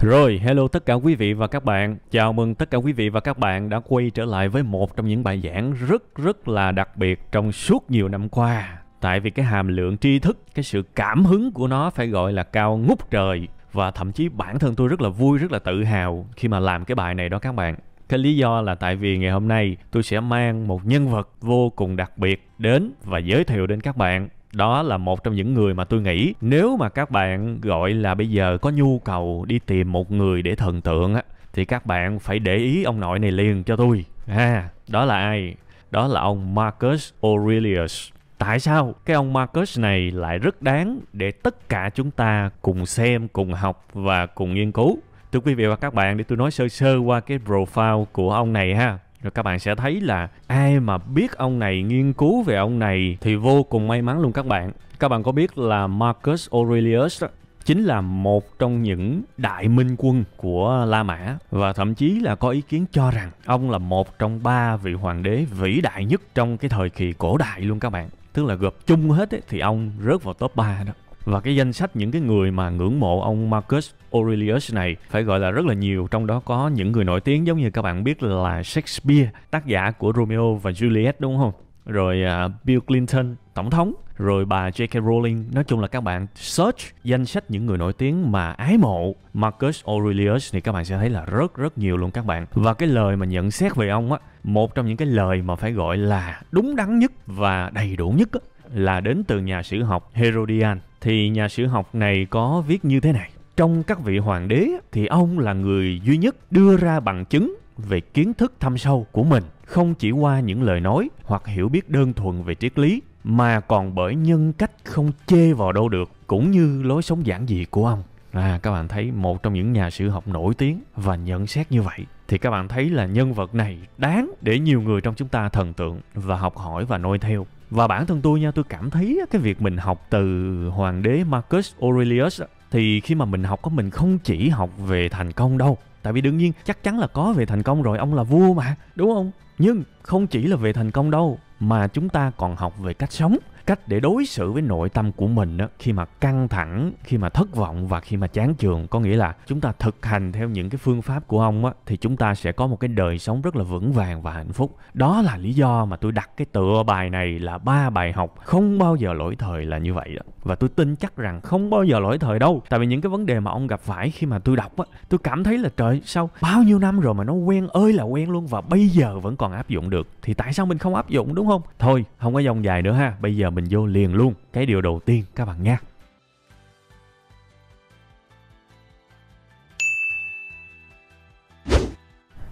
Rồi, hello tất cả quý vị và các bạn. Chào mừng tất cả quý vị và các bạn đã quay trở lại với một trong những bài giảng rất rất là đặc biệt trong suốt nhiều năm qua. Tại vì cái hàm lượng tri thức, cái sự cảm hứng của nó phải gọi là cao ngút trời và thậm chí bản thân tôi rất là vui, rất là tự hào khi mà làm cái bài này đó các bạn. Cái lý do là tại vì ngày hôm nay tôi sẽ mang một nhân vật vô cùng đặc biệt đến và giới thiệu đến các bạn đó là một trong những người mà tôi nghĩ nếu mà các bạn gọi là bây giờ có nhu cầu đi tìm một người để thần tượng á thì các bạn phải để ý ông nội này liền cho tôi à đó là ai đó là ông Marcus Aurelius tại sao cái ông Marcus này lại rất đáng để tất cả chúng ta cùng xem cùng học và cùng nghiên cứu thưa quý vị và các bạn để tôi nói sơ sơ qua cái profile của ông này ha rồi các bạn sẽ thấy là ai mà biết ông này nghiên cứu về ông này thì vô cùng may mắn luôn các bạn các bạn có biết là Marcus Aurelius đó, chính là một trong những đại minh quân của La Mã và thậm chí là có ý kiến cho rằng ông là một trong ba vị hoàng đế vĩ đại nhất trong cái thời kỳ cổ đại luôn các bạn. Tức là gộp chung hết ấy, thì ông rớt vào top 3 đó và cái danh sách những cái người mà ngưỡng mộ ông Marcus Aurelius này phải gọi là rất là nhiều trong đó có những người nổi tiếng giống như các bạn biết là Shakespeare tác giả của Romeo và Juliet đúng không rồi uh, Bill Clinton tổng thống rồi bà J.K. Rowling nói chung là các bạn search danh sách những người nổi tiếng mà ái mộ Marcus Aurelius thì các bạn sẽ thấy là rất rất nhiều luôn các bạn và cái lời mà nhận xét về ông á một trong những cái lời mà phải gọi là đúng đắn nhất và đầy đủ nhất á, là đến từ nhà sử học Herodian thì nhà sử học này có viết như thế này. Trong các vị hoàng đế thì ông là người duy nhất đưa ra bằng chứng về kiến thức thâm sâu của mình, không chỉ qua những lời nói hoặc hiểu biết đơn thuần về triết lý mà còn bởi nhân cách không chê vào đâu được cũng như lối sống giản dị của ông. À, các bạn thấy một trong những nhà sử học nổi tiếng và nhận xét như vậy thì các bạn thấy là nhân vật này đáng để nhiều người trong chúng ta thần tượng và học hỏi và noi theo và bản thân tôi nha tôi cảm thấy cái việc mình học từ hoàng đế Marcus Aurelius thì khi mà mình học có mình không chỉ học về thành công đâu tại vì đương nhiên chắc chắn là có về thành công rồi ông là vua mà đúng không nhưng không chỉ là về thành công đâu mà chúng ta còn học về cách sống cách để đối xử với nội tâm của mình đó, khi mà căng thẳng khi mà thất vọng và khi mà chán trường có nghĩa là chúng ta thực hành theo những cái phương pháp của ông á, thì chúng ta sẽ có một cái đời sống rất là vững vàng và hạnh phúc đó là lý do mà tôi đặt cái tựa bài này là ba bài học không bao giờ lỗi thời là như vậy đó và tôi tin chắc rằng không bao giờ lỗi thời đâu tại vì những cái vấn đề mà ông gặp phải khi mà tôi đọc á tôi cảm thấy là trời sao bao nhiêu năm rồi mà nó quen ơi là quen luôn và bây giờ vẫn còn áp dụng được thì tại sao mình không áp dụng đúng không thôi không có dòng dài nữa ha bây giờ mình vô liền luôn cái điều đầu tiên các bạn nhé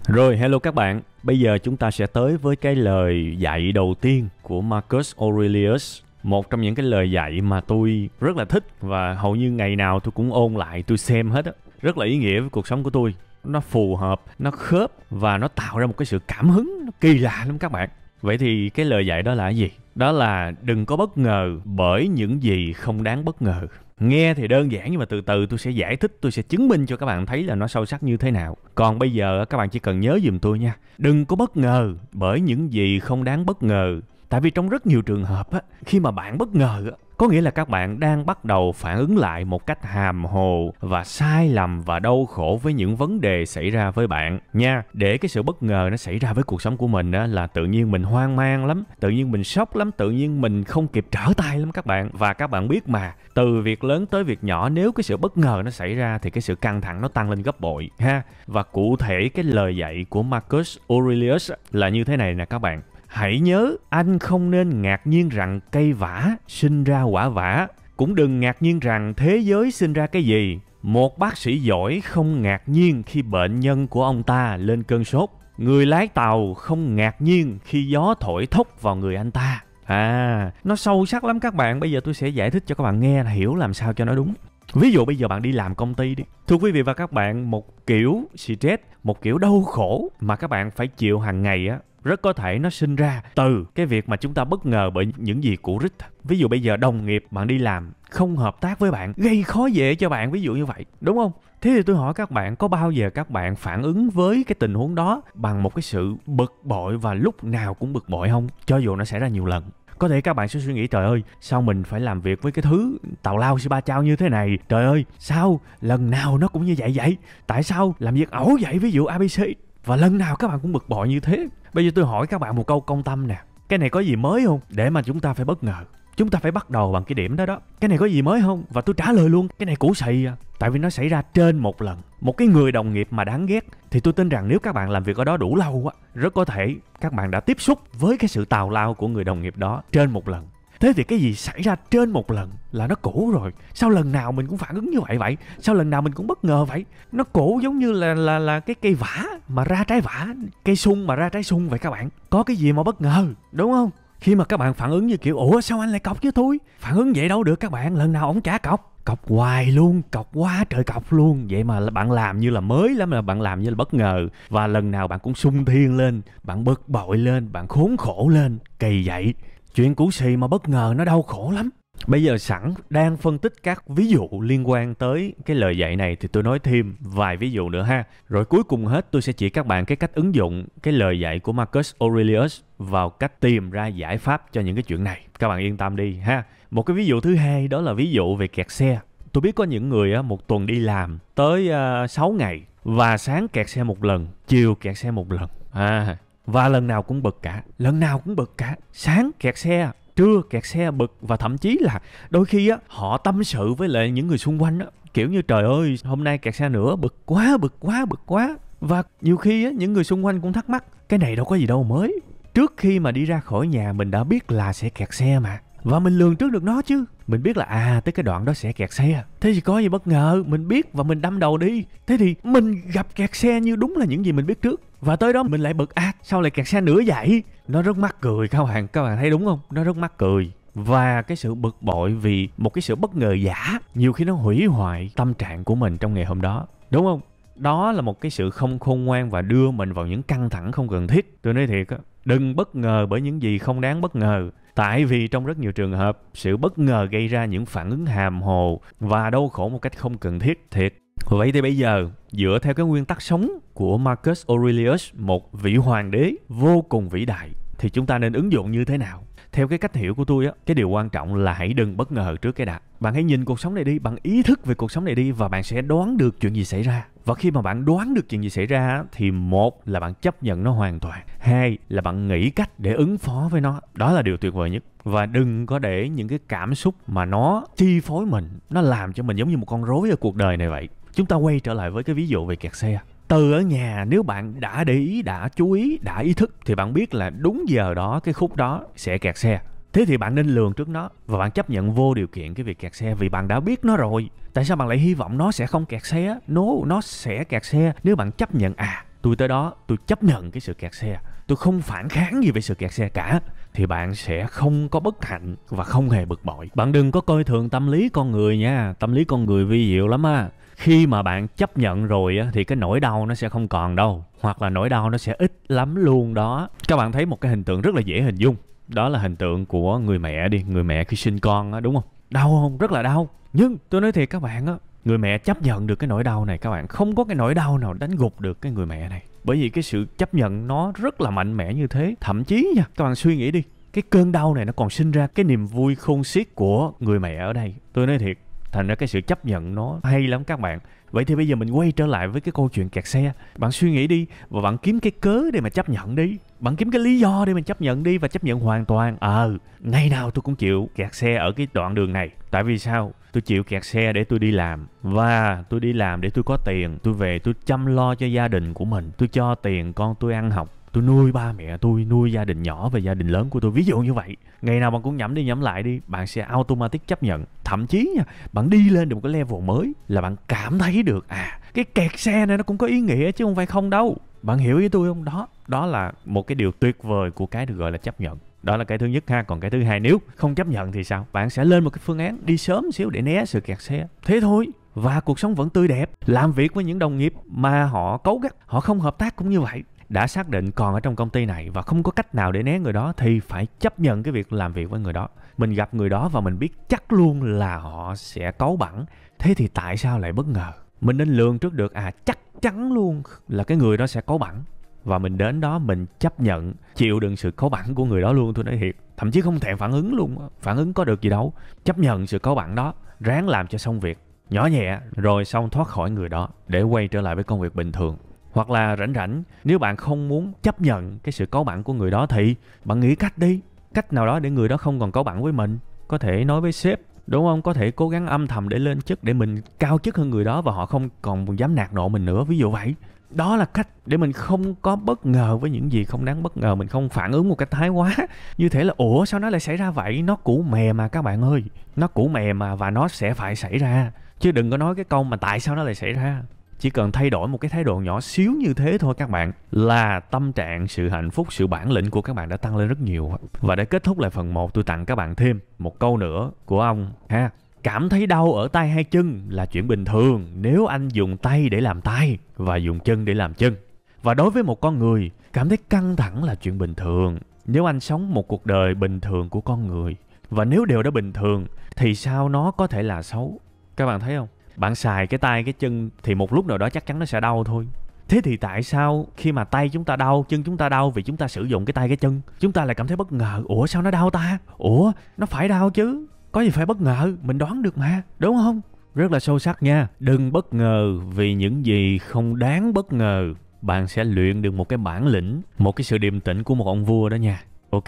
Rồi, hello các bạn. Bây giờ chúng ta sẽ tới với cái lời dạy đầu tiên của Marcus Aurelius. Một trong những cái lời dạy mà tôi rất là thích và hầu như ngày nào tôi cũng ôn lại, tôi xem hết á. Rất là ý nghĩa với cuộc sống của tôi. Nó phù hợp, nó khớp và nó tạo ra một cái sự cảm hứng nó kỳ lạ lắm các bạn. Vậy thì cái lời dạy đó là gì? đó là đừng có bất ngờ bởi những gì không đáng bất ngờ nghe thì đơn giản nhưng mà từ từ tôi sẽ giải thích tôi sẽ chứng minh cho các bạn thấy là nó sâu sắc như thế nào còn bây giờ các bạn chỉ cần nhớ giùm tôi nha đừng có bất ngờ bởi những gì không đáng bất ngờ tại vì trong rất nhiều trường hợp á khi mà bạn bất ngờ có nghĩa là các bạn đang bắt đầu phản ứng lại một cách hàm hồ và sai lầm và đau khổ với những vấn đề xảy ra với bạn nha. Để cái sự bất ngờ nó xảy ra với cuộc sống của mình á, là tự nhiên mình hoang mang lắm, tự nhiên mình sốc lắm, tự nhiên mình không kịp trở tay lắm các bạn. Và các bạn biết mà, từ việc lớn tới việc nhỏ nếu cái sự bất ngờ nó xảy ra thì cái sự căng thẳng nó tăng lên gấp bội ha. Và cụ thể cái lời dạy của Marcus Aurelius là như thế này nè các bạn Hãy nhớ anh không nên ngạc nhiên rằng cây vả sinh ra quả vả. Cũng đừng ngạc nhiên rằng thế giới sinh ra cái gì. Một bác sĩ giỏi không ngạc nhiên khi bệnh nhân của ông ta lên cơn sốt. Người lái tàu không ngạc nhiên khi gió thổi thốc vào người anh ta. À, nó sâu sắc lắm các bạn. Bây giờ tôi sẽ giải thích cho các bạn nghe hiểu làm sao cho nó đúng. Ví dụ bây giờ bạn đi làm công ty đi. Thưa quý vị và các bạn, một kiểu stress, một kiểu đau khổ mà các bạn phải chịu hàng ngày á rất có thể nó sinh ra từ cái việc mà chúng ta bất ngờ bởi những gì cũ rích ví dụ bây giờ đồng nghiệp bạn đi làm không hợp tác với bạn gây khó dễ cho bạn ví dụ như vậy đúng không thế thì tôi hỏi các bạn có bao giờ các bạn phản ứng với cái tình huống đó bằng một cái sự bực bội và lúc nào cũng bực bội không cho dù nó xảy ra nhiều lần có thể các bạn sẽ suy nghĩ trời ơi sao mình phải làm việc với cái thứ tào lao si ba chao như thế này trời ơi sao lần nào nó cũng như vậy vậy tại sao làm việc ẩu vậy ví dụ abc và lần nào các bạn cũng bực bội như thế bây giờ tôi hỏi các bạn một câu công tâm nè cái này có gì mới không để mà chúng ta phải bất ngờ chúng ta phải bắt đầu bằng cái điểm đó đó cái này có gì mới không và tôi trả lời luôn cái này cũ xì à tại vì nó xảy ra trên một lần một cái người đồng nghiệp mà đáng ghét thì tôi tin rằng nếu các bạn làm việc ở đó đủ lâu á rất có thể các bạn đã tiếp xúc với cái sự tào lao của người đồng nghiệp đó trên một lần thế thì cái gì xảy ra trên một lần là nó cũ rồi sao lần nào mình cũng phản ứng như vậy vậy sao lần nào mình cũng bất ngờ vậy nó cũ giống như là là là cái cây vả mà ra trái vả cây sung mà ra trái sung vậy các bạn có cái gì mà bất ngờ đúng không khi mà các bạn phản ứng như kiểu ủa sao anh lại cọc với tôi phản ứng vậy đâu được các bạn lần nào ổng trả cọc cọc hoài luôn cọc quá trời cọc luôn vậy mà bạn làm như là mới lắm là bạn làm như là bất ngờ và lần nào bạn cũng sung thiên lên bạn bực bội lên bạn khốn khổ lên kỳ vậy Chuyện cũ xì mà bất ngờ nó đau khổ lắm. Bây giờ sẵn đang phân tích các ví dụ liên quan tới cái lời dạy này thì tôi nói thêm vài ví dụ nữa ha. Rồi cuối cùng hết tôi sẽ chỉ các bạn cái cách ứng dụng cái lời dạy của Marcus Aurelius vào cách tìm ra giải pháp cho những cái chuyện này. Các bạn yên tâm đi ha. Một cái ví dụ thứ hai đó là ví dụ về kẹt xe. Tôi biết có những người á một tuần đi làm tới 6 ờ, ngày và sáng kẹt xe một lần, chiều kẹt xe một lần. À, và lần nào cũng bực cả, lần nào cũng bực cả. Sáng kẹt xe, trưa kẹt xe bực và thậm chí là đôi khi á họ tâm sự với lại những người xung quanh á kiểu như trời ơi hôm nay kẹt xe nữa bực quá bực quá bực quá và nhiều khi á những người xung quanh cũng thắc mắc cái này đâu có gì đâu mới trước khi mà đi ra khỏi nhà mình đã biết là sẽ kẹt xe mà và mình lường trước được nó chứ mình biết là à tới cái đoạn đó sẽ kẹt xe thế thì có gì bất ngờ mình biết và mình đâm đầu đi thế thì mình gặp kẹt xe như đúng là những gì mình biết trước và tới đó mình lại bực ác à, sao lại kẹt xe nữa vậy nó rất mắc cười các bạn các bạn thấy đúng không nó rất mắc cười và cái sự bực bội vì một cái sự bất ngờ giả nhiều khi nó hủy hoại tâm trạng của mình trong ngày hôm đó đúng không đó là một cái sự không khôn ngoan và đưa mình vào những căng thẳng không cần thiết tôi nói thiệt á đừng bất ngờ bởi những gì không đáng bất ngờ tại vì trong rất nhiều trường hợp sự bất ngờ gây ra những phản ứng hàm hồ và đau khổ một cách không cần thiết thiệt Vậy thì bây giờ, dựa theo cái nguyên tắc sống của Marcus Aurelius, một vị hoàng đế vô cùng vĩ đại, thì chúng ta nên ứng dụng như thế nào? Theo cái cách hiểu của tôi á, cái điều quan trọng là hãy đừng bất ngờ trước cái đã. Bạn hãy nhìn cuộc sống này đi, bạn ý thức về cuộc sống này đi và bạn sẽ đoán được chuyện gì xảy ra. Và khi mà bạn đoán được chuyện gì xảy ra thì một là bạn chấp nhận nó hoàn toàn, hai là bạn nghĩ cách để ứng phó với nó. Đó là điều tuyệt vời nhất. Và đừng có để những cái cảm xúc mà nó chi phối mình, nó làm cho mình giống như một con rối ở cuộc đời này vậy chúng ta quay trở lại với cái ví dụ về kẹt xe từ ở nhà nếu bạn đã để ý đã chú ý đã ý thức thì bạn biết là đúng giờ đó cái khúc đó sẽ kẹt xe thế thì bạn nên lường trước nó và bạn chấp nhận vô điều kiện cái việc kẹt xe vì bạn đã biết nó rồi tại sao bạn lại hy vọng nó sẽ không kẹt xe nó no, nó sẽ kẹt xe nếu bạn chấp nhận à tôi tới đó tôi chấp nhận cái sự kẹt xe tôi không phản kháng gì về sự kẹt xe cả thì bạn sẽ không có bất hạnh và không hề bực bội bạn đừng có coi thường tâm lý con người nha tâm lý con người vi diệu lắm á khi mà bạn chấp nhận rồi á, thì cái nỗi đau nó sẽ không còn đâu hoặc là nỗi đau nó sẽ ít lắm luôn đó các bạn thấy một cái hình tượng rất là dễ hình dung đó là hình tượng của người mẹ đi người mẹ khi sinh con á, đúng không đau không rất là đau nhưng tôi nói thiệt các bạn á người mẹ chấp nhận được cái nỗi đau này các bạn không có cái nỗi đau nào đánh gục được cái người mẹ này bởi vì cái sự chấp nhận nó rất là mạnh mẽ như thế thậm chí nha các bạn suy nghĩ đi cái cơn đau này nó còn sinh ra cái niềm vui khôn xiết của người mẹ ở đây tôi nói thiệt thành ra cái sự chấp nhận nó hay lắm các bạn vậy thì bây giờ mình quay trở lại với cái câu chuyện kẹt xe bạn suy nghĩ đi và bạn kiếm cái cớ để mà chấp nhận đi bạn kiếm cái lý do để mình chấp nhận đi và chấp nhận hoàn toàn ờ à, ngày nào tôi cũng chịu kẹt xe ở cái đoạn đường này tại vì sao tôi chịu kẹt xe để tôi đi làm và tôi đi làm để tôi có tiền tôi về tôi chăm lo cho gia đình của mình tôi cho tiền con tôi ăn học tôi nuôi ba mẹ tôi nuôi gia đình nhỏ và gia đình lớn của tôi ví dụ như vậy ngày nào bạn cũng nhẩm đi nhẩm lại đi bạn sẽ automatic chấp nhận thậm chí nha bạn đi lên được một cái level mới là bạn cảm thấy được à cái kẹt xe này nó cũng có ý nghĩa chứ không phải không đâu bạn hiểu ý tôi không đó đó là một cái điều tuyệt vời của cái được gọi là chấp nhận đó là cái thứ nhất ha còn cái thứ hai nếu không chấp nhận thì sao bạn sẽ lên một cái phương án đi sớm xíu để né sự kẹt xe thế thôi và cuộc sống vẫn tươi đẹp làm việc với những đồng nghiệp mà họ cấu gắt họ không hợp tác cũng như vậy đã xác định còn ở trong công ty này và không có cách nào để né người đó thì phải chấp nhận cái việc làm việc với người đó mình gặp người đó và mình biết chắc luôn là họ sẽ cáu bẳn thế thì tại sao lại bất ngờ mình nên lường trước được à chắc chắn luôn là cái người đó sẽ cáu bẳn và mình đến đó mình chấp nhận chịu đựng sự cáu bẳn của người đó luôn tôi nói thiệt thậm chí không thèm phản ứng luôn phản ứng có được gì đâu chấp nhận sự cáu bẳn đó ráng làm cho xong việc nhỏ nhẹ rồi xong thoát khỏi người đó để quay trở lại với công việc bình thường hoặc là rảnh rảnh nếu bạn không muốn chấp nhận cái sự có bản của người đó thì bạn nghĩ cách đi cách nào đó để người đó không còn có bản với mình có thể nói với sếp đúng không có thể cố gắng âm thầm để lên chức để mình cao chức hơn người đó và họ không còn dám nạt nộ mình nữa ví dụ vậy đó là cách để mình không có bất ngờ với những gì không đáng bất ngờ mình không phản ứng một cách thái quá như thế là ủa sao nó lại xảy ra vậy nó cũ mè mà các bạn ơi nó cũ mè mà và nó sẽ phải xảy ra chứ đừng có nói cái câu mà tại sao nó lại xảy ra chỉ cần thay đổi một cái thái độ nhỏ xíu như thế thôi các bạn là tâm trạng sự hạnh phúc sự bản lĩnh của các bạn đã tăng lên rất nhiều và để kết thúc lại phần 1 tôi tặng các bạn thêm một câu nữa của ông ha cảm thấy đau ở tay hay chân là chuyện bình thường nếu anh dùng tay để làm tay và dùng chân để làm chân và đối với một con người cảm thấy căng thẳng là chuyện bình thường nếu anh sống một cuộc đời bình thường của con người và nếu đều đã bình thường thì sao nó có thể là xấu các bạn thấy không bạn xài cái tay cái chân thì một lúc nào đó chắc chắn nó sẽ đau thôi thế thì tại sao khi mà tay chúng ta đau chân chúng ta đau vì chúng ta sử dụng cái tay cái chân chúng ta lại cảm thấy bất ngờ ủa sao nó đau ta ủa nó phải đau chứ có gì phải bất ngờ mình đoán được mà đúng không rất là sâu sắc nha đừng bất ngờ vì những gì không đáng bất ngờ bạn sẽ luyện được một cái bản lĩnh một cái sự điềm tĩnh của một ông vua đó nha ok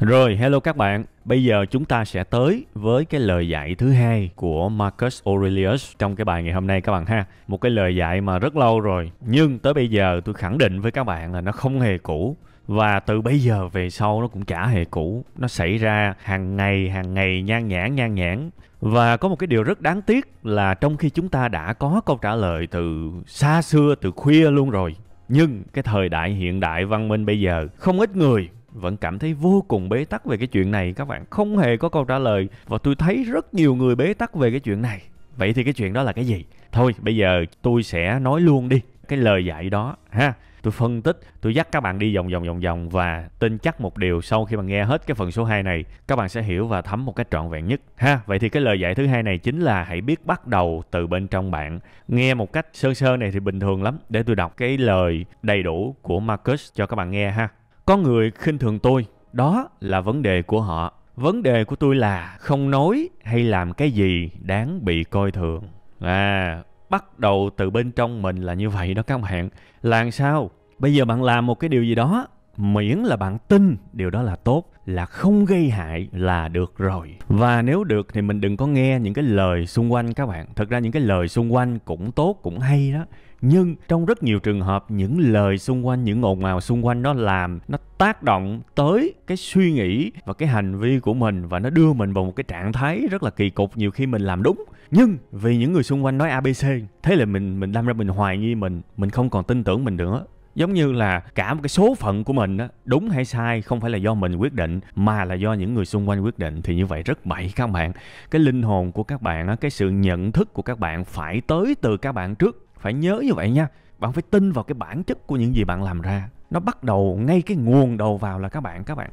Rồi, hello các bạn. Bây giờ chúng ta sẽ tới với cái lời dạy thứ hai của Marcus Aurelius trong cái bài ngày hôm nay các bạn ha. Một cái lời dạy mà rất lâu rồi, nhưng tới bây giờ tôi khẳng định với các bạn là nó không hề cũ và từ bây giờ về sau nó cũng chả hề cũ nó xảy ra hàng ngày hàng ngày nhan nhãn nhan nhãn và có một cái điều rất đáng tiếc là trong khi chúng ta đã có câu trả lời từ xa xưa từ khuya luôn rồi nhưng cái thời đại hiện đại văn minh bây giờ không ít người vẫn cảm thấy vô cùng bế tắc về cái chuyện này các bạn không hề có câu trả lời và tôi thấy rất nhiều người bế tắc về cái chuyện này vậy thì cái chuyện đó là cái gì thôi bây giờ tôi sẽ nói luôn đi cái lời dạy đó ha tôi phân tích tôi dắt các bạn đi vòng vòng vòng vòng và tin chắc một điều sau khi mà nghe hết cái phần số 2 này các bạn sẽ hiểu và thấm một cách trọn vẹn nhất ha vậy thì cái lời dạy thứ hai này chính là hãy biết bắt đầu từ bên trong bạn nghe một cách sơ sơ này thì bình thường lắm để tôi đọc cái lời đầy đủ của Marcus cho các bạn nghe ha có người khinh thường tôi, đó là vấn đề của họ. Vấn đề của tôi là không nói hay làm cái gì đáng bị coi thường. À, bắt đầu từ bên trong mình là như vậy đó các bạn. làm sao? Bây giờ bạn làm một cái điều gì đó, miễn là bạn tin điều đó là tốt, là không gây hại là được rồi. Và nếu được thì mình đừng có nghe những cái lời xung quanh các bạn. Thật ra những cái lời xung quanh cũng tốt, cũng hay đó nhưng trong rất nhiều trường hợp những lời xung quanh những ồn ào xung quanh nó làm nó tác động tới cái suy nghĩ và cái hành vi của mình và nó đưa mình vào một cái trạng thái rất là kỳ cục nhiều khi mình làm đúng nhưng vì những người xung quanh nói abc thế là mình mình đâm ra mình hoài nghi mình mình không còn tin tưởng mình nữa giống như là cả một cái số phận của mình đó đúng hay sai không phải là do mình quyết định mà là do những người xung quanh quyết định thì như vậy rất bậy các bạn cái linh hồn của các bạn cái sự nhận thức của các bạn phải tới từ các bạn trước phải nhớ như vậy nha bạn phải tin vào cái bản chất của những gì bạn làm ra nó bắt đầu ngay cái nguồn đầu vào là các bạn các bạn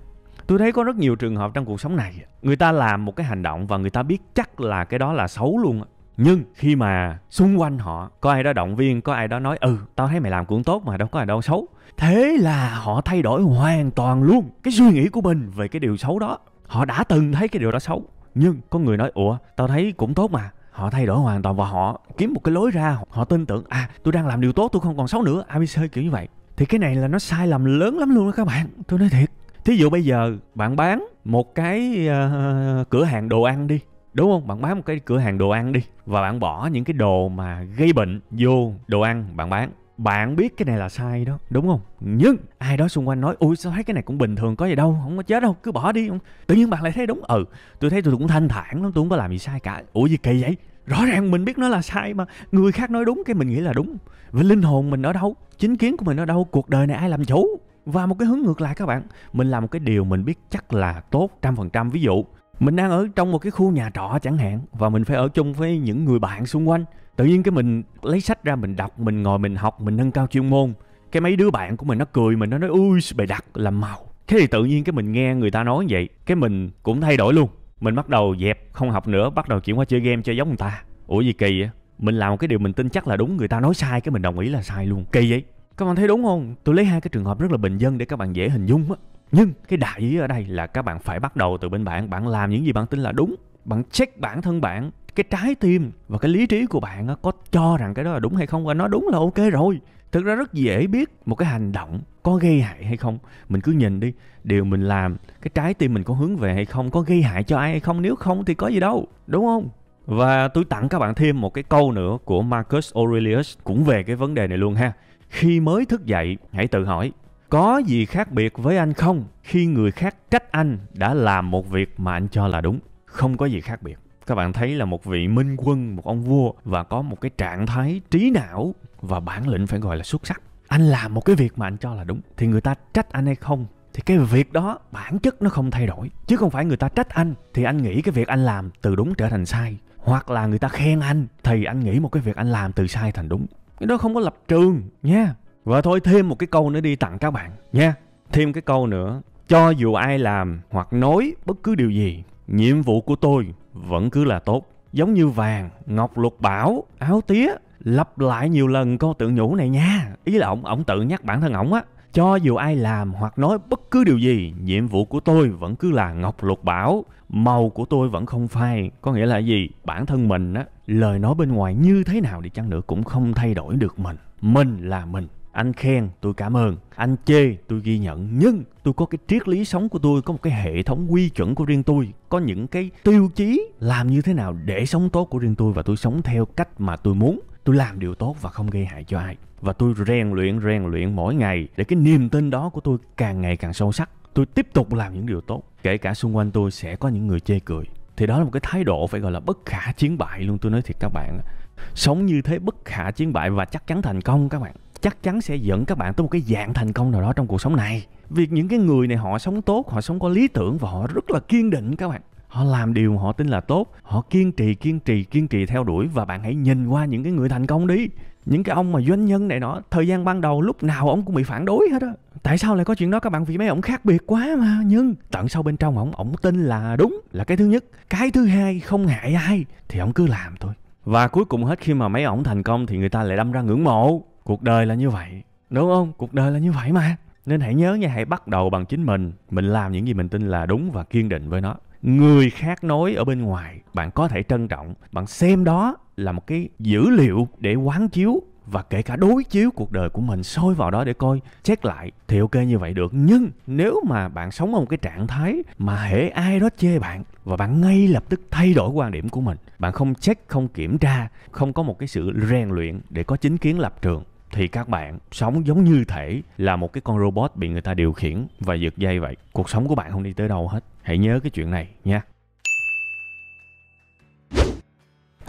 tôi thấy có rất nhiều trường hợp trong cuộc sống này người ta làm một cái hành động và người ta biết chắc là cái đó là xấu luôn nhưng khi mà xung quanh họ có ai đó động viên có ai đó nói ừ tao thấy mày làm cũng tốt mà đâu có ai đâu xấu thế là họ thay đổi hoàn toàn luôn cái suy nghĩ của mình về cái điều xấu đó họ đã từng thấy cái điều đó xấu nhưng có người nói ủa tao thấy cũng tốt mà họ thay đổi hoàn toàn và họ kiếm một cái lối ra họ tin tưởng à tôi đang làm điều tốt tôi không còn xấu nữa abc kiểu như vậy thì cái này là nó sai lầm lớn lắm luôn đó các bạn tôi nói thiệt thí dụ bây giờ bạn bán một cái uh, cửa hàng đồ ăn đi đúng không bạn bán một cái cửa hàng đồ ăn đi và bạn bỏ những cái đồ mà gây bệnh vô đồ ăn bạn bán bạn biết cái này là sai đó đúng không nhưng ai đó xung quanh nói ui sao thấy cái này cũng bình thường có gì đâu không có chết đâu cứ bỏ đi không tự nhiên bạn lại thấy đúng ừ tôi thấy tôi cũng thanh thản lắm tôi không có làm gì sai cả ủa gì kỳ vậy rõ ràng mình biết nó là sai mà người khác nói đúng cái mình nghĩ là đúng và linh hồn mình ở đâu chính kiến của mình ở đâu cuộc đời này ai làm chủ và một cái hướng ngược lại các bạn mình làm một cái điều mình biết chắc là tốt trăm phần trăm ví dụ mình đang ở trong một cái khu nhà trọ chẳng hạn và mình phải ở chung với những người bạn xung quanh tự nhiên cái mình lấy sách ra mình đọc mình ngồi mình học mình nâng cao chuyên môn cái mấy đứa bạn của mình nó cười mình nó nói ui bài đặt làm màu thế thì tự nhiên cái mình nghe người ta nói vậy cái mình cũng thay đổi luôn mình bắt đầu dẹp không học nữa bắt đầu chuyển qua chơi game chơi giống người ta ủa gì kỳ á mình làm một cái điều mình tin chắc là đúng người ta nói sai cái mình đồng ý là sai luôn kỳ vậy các bạn thấy đúng không tôi lấy hai cái trường hợp rất là bình dân để các bạn dễ hình dung á nhưng cái đại ý ở đây là các bạn phải bắt đầu từ bên bạn bạn làm những gì bạn tin là đúng bạn check bản thân bạn cái trái tim và cái lý trí của bạn có cho rằng cái đó là đúng hay không và nó đúng là ok rồi thực ra rất dễ biết một cái hành động có gây hại hay không mình cứ nhìn đi điều mình làm cái trái tim mình có hướng về hay không có gây hại cho ai hay không nếu không thì có gì đâu đúng không và tôi tặng các bạn thêm một cái câu nữa của Marcus Aurelius cũng về cái vấn đề này luôn ha. Khi mới thức dậy, hãy tự hỏi, có gì khác biệt với anh không khi người khác trách anh đã làm một việc mà anh cho là đúng? Không có gì khác biệt các bạn thấy là một vị minh quân một ông vua và có một cái trạng thái trí não và bản lĩnh phải gọi là xuất sắc anh làm một cái việc mà anh cho là đúng thì người ta trách anh hay không thì cái việc đó bản chất nó không thay đổi chứ không phải người ta trách anh thì anh nghĩ cái việc anh làm từ đúng trở thành sai hoặc là người ta khen anh thì anh nghĩ một cái việc anh làm từ sai thành đúng cái đó không có lập trường nha và thôi thêm một cái câu nữa đi tặng các bạn nha thêm cái câu nữa cho dù ai làm hoặc nói bất cứ điều gì nhiệm vụ của tôi vẫn cứ là tốt giống như vàng ngọc lục bảo áo tía lặp lại nhiều lần câu tự nhủ này nha ý là ổng ổng tự nhắc bản thân ổng á cho dù ai làm hoặc nói bất cứ điều gì nhiệm vụ của tôi vẫn cứ là ngọc lục bảo màu của tôi vẫn không phai có nghĩa là gì bản thân mình á lời nói bên ngoài như thế nào đi chăng nữa cũng không thay đổi được mình mình là mình anh khen tôi cảm ơn anh chê tôi ghi nhận nhưng tôi có cái triết lý sống của tôi có một cái hệ thống quy chuẩn của riêng tôi có những cái tiêu chí làm như thế nào để sống tốt của riêng tôi và tôi sống theo cách mà tôi muốn tôi làm điều tốt và không gây hại cho ai và tôi rèn luyện rèn luyện mỗi ngày để cái niềm tin đó của tôi càng ngày càng sâu sắc tôi tiếp tục làm những điều tốt kể cả xung quanh tôi sẽ có những người chê cười thì đó là một cái thái độ phải gọi là bất khả chiến bại luôn tôi nói thiệt các bạn sống như thế bất khả chiến bại và chắc chắn thành công các bạn chắc chắn sẽ dẫn các bạn tới một cái dạng thành công nào đó trong cuộc sống này việc những cái người này họ sống tốt họ sống có lý tưởng và họ rất là kiên định các bạn họ làm điều họ tin là tốt họ kiên trì kiên trì kiên trì theo đuổi và bạn hãy nhìn qua những cái người thành công đi những cái ông mà doanh nhân này nọ thời gian ban đầu lúc nào ông cũng bị phản đối hết á tại sao lại có chuyện đó các bạn vì mấy ông khác biệt quá mà nhưng tận sâu bên trong ông, ông tin là đúng là cái thứ nhất cái thứ hai không hại ai thì ông cứ làm thôi và cuối cùng hết khi mà mấy ông thành công thì người ta lại đâm ra ngưỡng mộ cuộc đời là như vậy đúng không cuộc đời là như vậy mà nên hãy nhớ nha hãy bắt đầu bằng chính mình mình làm những gì mình tin là đúng và kiên định với nó người khác nói ở bên ngoài bạn có thể trân trọng bạn xem đó là một cái dữ liệu để quán chiếu và kể cả đối chiếu cuộc đời của mình soi vào đó để coi xét lại thì ok như vậy được nhưng nếu mà bạn sống ở một cái trạng thái mà hễ ai đó chê bạn và bạn ngay lập tức thay đổi quan điểm của mình bạn không check không kiểm tra không có một cái sự rèn luyện để có chính kiến lập trường thì các bạn sống giống như thể là một cái con robot bị người ta điều khiển và giật dây vậy. Cuộc sống của bạn không đi tới đâu hết. Hãy nhớ cái chuyện này nha.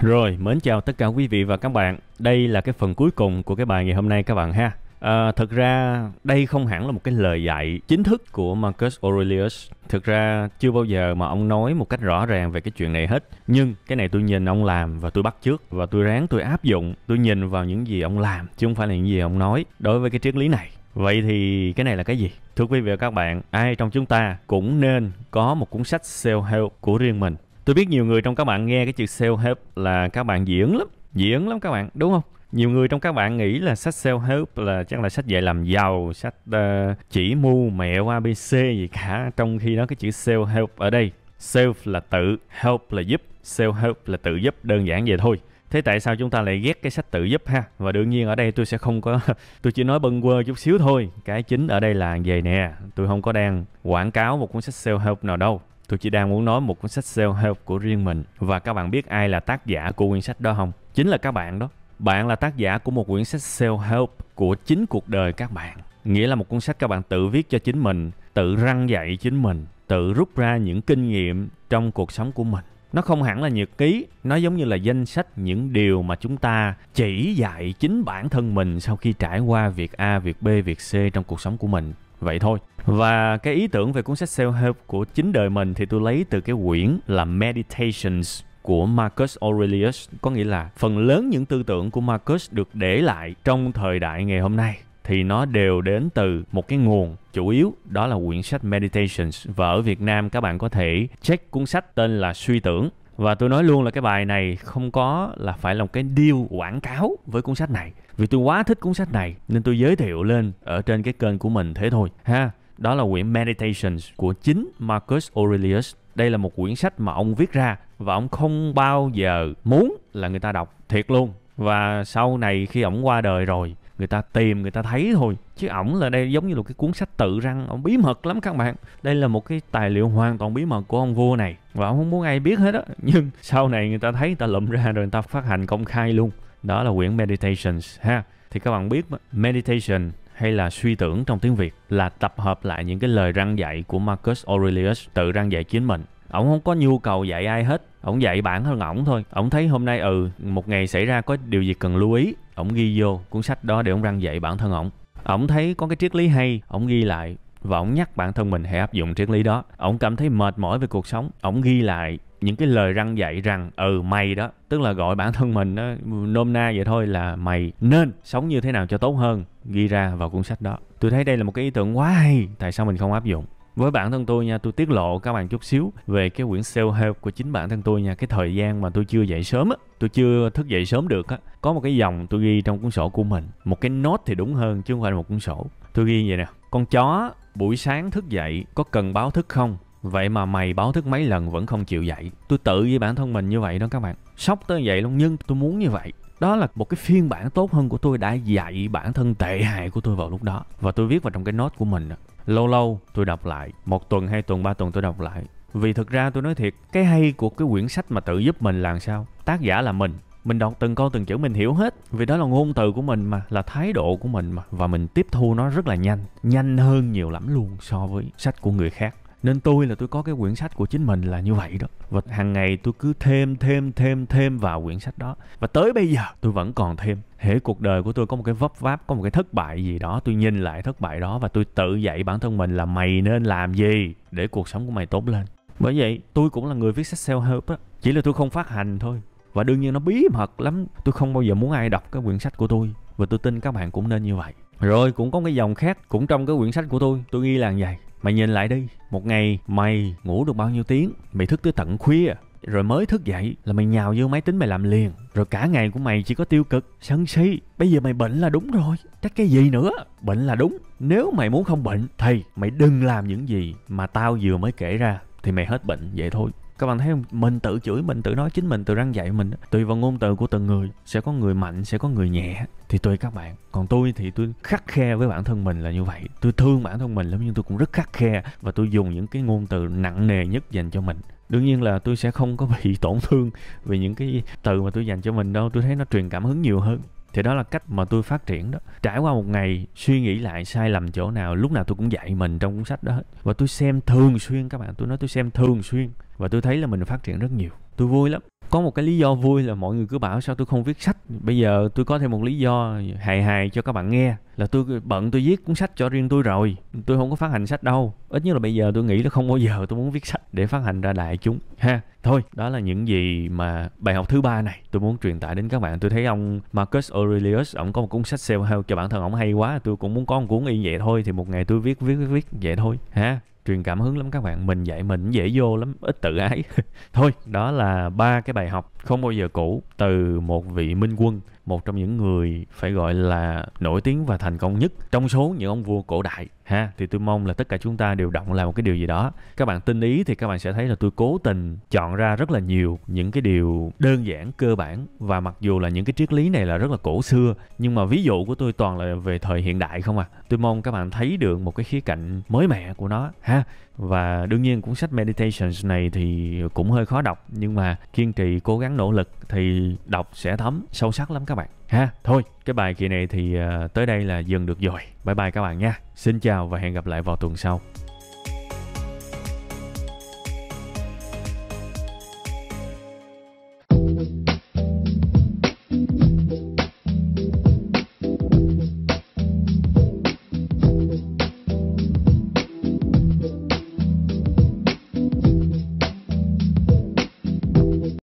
Rồi, mến chào tất cả quý vị và các bạn. Đây là cái phần cuối cùng của cái bài ngày hôm nay các bạn ha. À, ờ, thực ra đây không hẳn là một cái lời dạy chính thức của Marcus Aurelius. Thực ra chưa bao giờ mà ông nói một cách rõ ràng về cái chuyện này hết. Nhưng cái này tôi nhìn ông làm và tôi bắt chước và tôi ráng tôi áp dụng. Tôi nhìn vào những gì ông làm chứ không phải là những gì ông nói đối với cái triết lý này. Vậy thì cái này là cái gì? Thưa quý vị và các bạn, ai trong chúng ta cũng nên có một cuốn sách self-help của riêng mình. Tôi biết nhiều người trong các bạn nghe cái chữ self-help là các bạn diễn lắm, diễn lắm các bạn, đúng không? nhiều người trong các bạn nghĩ là sách self help là chắc là sách dạy làm giàu sách uh, chỉ mưu mẹo abc gì cả trong khi đó cái chữ self help ở đây self là tự help là giúp self help là tự giúp đơn giản vậy thôi thế tại sao chúng ta lại ghét cái sách tự giúp ha và đương nhiên ở đây tôi sẽ không có tôi chỉ nói bâng quơ chút xíu thôi cái chính ở đây là về nè tôi không có đang quảng cáo một cuốn sách self help nào đâu tôi chỉ đang muốn nói một cuốn sách self help của riêng mình và các bạn biết ai là tác giả của quyển sách đó không chính là các bạn đó bạn là tác giả của một quyển sách self-help của chính cuộc đời các bạn. Nghĩa là một cuốn sách các bạn tự viết cho chính mình, tự răng dạy chính mình, tự rút ra những kinh nghiệm trong cuộc sống của mình. Nó không hẳn là nhật ký, nó giống như là danh sách những điều mà chúng ta chỉ dạy chính bản thân mình sau khi trải qua việc A, việc B, việc C trong cuộc sống của mình vậy thôi và cái ý tưởng về cuốn sách self help của chính đời mình thì tôi lấy từ cái quyển là meditations của Marcus Aurelius, có nghĩa là phần lớn những tư tưởng của Marcus được để lại trong thời đại ngày hôm nay thì nó đều đến từ một cái nguồn chủ yếu đó là quyển sách Meditations và ở Việt Nam các bạn có thể check cuốn sách tên là Suy tưởng và tôi nói luôn là cái bài này không có là phải là một cái deal quảng cáo với cuốn sách này vì tôi quá thích cuốn sách này nên tôi giới thiệu lên ở trên cái kênh của mình thế thôi ha đó là quyển Meditations của chính Marcus Aurelius đây là một quyển sách mà ông viết ra và ông không bao giờ muốn là người ta đọc thiệt luôn và sau này khi ổng qua đời rồi người ta tìm người ta thấy thôi chứ ổng là đây giống như là cái cuốn sách tự răng ông bí mật lắm các bạn đây là một cái tài liệu hoàn toàn bí mật của ông vua này và ông không muốn ai biết hết á nhưng sau này người ta thấy người ta lụm ra rồi người ta phát hành công khai luôn đó là quyển meditations ha thì các bạn biết meditation hay là suy tưởng trong tiếng việt là tập hợp lại những cái lời răng dạy của marcus aurelius tự răng dạy chính mình ổng không có nhu cầu dạy ai hết ổng dạy bản thân ổng thôi ổng thấy hôm nay ừ một ngày xảy ra có điều gì cần lưu ý ổng ghi vô cuốn sách đó để ổng răng dạy bản thân ổng ổng thấy có cái triết lý hay ổng ghi lại và ổng nhắc bản thân mình hãy áp dụng triết lý đó ổng cảm thấy mệt mỏi về cuộc sống ổng ghi lại những cái lời răng dạy rằng ừ mày đó tức là gọi bản thân mình đó, nôm na vậy thôi là mày nên sống như thế nào cho tốt hơn ghi ra vào cuốn sách đó tôi thấy đây là một cái ý tưởng quá hay tại sao mình không áp dụng với bản thân tôi nha tôi tiết lộ các bạn chút xíu về cái quyển self help của chính bản thân tôi nha cái thời gian mà tôi chưa dậy sớm á tôi chưa thức dậy sớm được á có một cái dòng tôi ghi trong cuốn sổ của mình một cái nốt thì đúng hơn chứ không phải là một cuốn sổ tôi ghi vậy nè con chó buổi sáng thức dậy có cần báo thức không vậy mà mày báo thức mấy lần vẫn không chịu dậy tôi tự với bản thân mình như vậy đó các bạn sốc tới vậy luôn nhưng tôi muốn như vậy đó là một cái phiên bản tốt hơn của tôi đã dạy bản thân tệ hại của tôi vào lúc đó và tôi viết vào trong cái nốt của mình lâu lâu tôi đọc lại một tuần hai tuần ba tuần tôi đọc lại vì thực ra tôi nói thiệt cái hay của cái quyển sách mà tự giúp mình là sao tác giả là mình mình đọc từng câu từng chữ mình hiểu hết vì đó là ngôn từ của mình mà là thái độ của mình mà và mình tiếp thu nó rất là nhanh nhanh hơn nhiều lắm luôn so với sách của người khác nên tôi là tôi có cái quyển sách của chính mình là như vậy đó và hàng ngày tôi cứ thêm thêm thêm thêm vào quyển sách đó và tới bây giờ tôi vẫn còn thêm hễ cuộc đời của tôi có một cái vấp váp có một cái thất bại gì đó tôi nhìn lại thất bại đó và tôi tự dạy bản thân mình là mày nên làm gì để cuộc sống của mày tốt lên bởi vậy tôi cũng là người viết sách self help á chỉ là tôi không phát hành thôi và đương nhiên nó bí mật lắm tôi không bao giờ muốn ai đọc cái quyển sách của tôi và tôi tin các bạn cũng nên như vậy rồi cũng có cái dòng khác cũng trong cái quyển sách của tôi tôi ghi là vậy Mày nhìn lại đi, một ngày mày ngủ được bao nhiêu tiếng, mày thức tới tận khuya, rồi mới thức dậy là mày nhào vô máy tính mày làm liền. Rồi cả ngày của mày chỉ có tiêu cực, sân si. Bây giờ mày bệnh là đúng rồi, trách cái gì nữa? Bệnh là đúng. Nếu mày muốn không bệnh thì mày đừng làm những gì mà tao vừa mới kể ra thì mày hết bệnh vậy thôi các bạn thấy không mình tự chửi mình tự nói chính mình tự răng dạy mình tùy vào ngôn từ của từng người sẽ có người mạnh sẽ có người nhẹ thì tùy các bạn còn tôi thì tôi khắc khe với bản thân mình là như vậy tôi thương bản thân mình lắm nhưng tôi cũng rất khắc khe và tôi dùng những cái ngôn từ nặng nề nhất dành cho mình đương nhiên là tôi sẽ không có bị tổn thương vì những cái từ mà tôi dành cho mình đâu tôi thấy nó truyền cảm hứng nhiều hơn thì đó là cách mà tôi phát triển đó trải qua một ngày suy nghĩ lại sai lầm chỗ nào lúc nào tôi cũng dạy mình trong cuốn sách đó và tôi xem thường xuyên các bạn tôi nói tôi xem thường xuyên và tôi thấy là mình phát triển rất nhiều tôi vui lắm có một cái lý do vui là mọi người cứ bảo sao tôi không viết sách bây giờ tôi có thêm một lý do hài hài cho các bạn nghe là tôi bận tôi viết cuốn sách cho riêng tôi rồi tôi không có phát hành sách đâu ít nhất là bây giờ tôi nghĩ là không bao giờ tôi muốn viết sách để phát hành ra đại chúng ha thôi đó là những gì mà bài học thứ ba này tôi muốn truyền tải đến các bạn tôi thấy ông Marcus Aurelius ông có một cuốn sách self help cho bản thân ông hay quá tôi cũng muốn có một cuốn y vậy thôi thì một ngày tôi viết viết viết, viết vậy thôi ha truyền cảm hứng lắm các bạn mình dạy mình dễ vô lắm ít tự ái thôi đó là ba cái bài học không bao giờ cũ từ một vị minh quân một trong những người phải gọi là nổi tiếng và thành công nhất trong số những ông vua cổ đại ha thì tôi mong là tất cả chúng ta đều động làm một cái điều gì đó các bạn tin ý thì các bạn sẽ thấy là tôi cố tình chọn ra rất là nhiều những cái điều đơn giản cơ bản và mặc dù là những cái triết lý này là rất là cổ xưa nhưng mà ví dụ của tôi toàn là về thời hiện đại không à tôi mong các bạn thấy được một cái khía cạnh mới mẻ của nó ha và đương nhiên cuốn sách meditations này thì cũng hơi khó đọc nhưng mà kiên trì cố gắng nỗ lực thì đọc sẽ thấm sâu sắc lắm các bạn ha thôi cái bài kỳ này thì ờ, tới đây là dừng được rồi bye bye các bạn nha xin chào và hẹn gặp lại vào tuần sau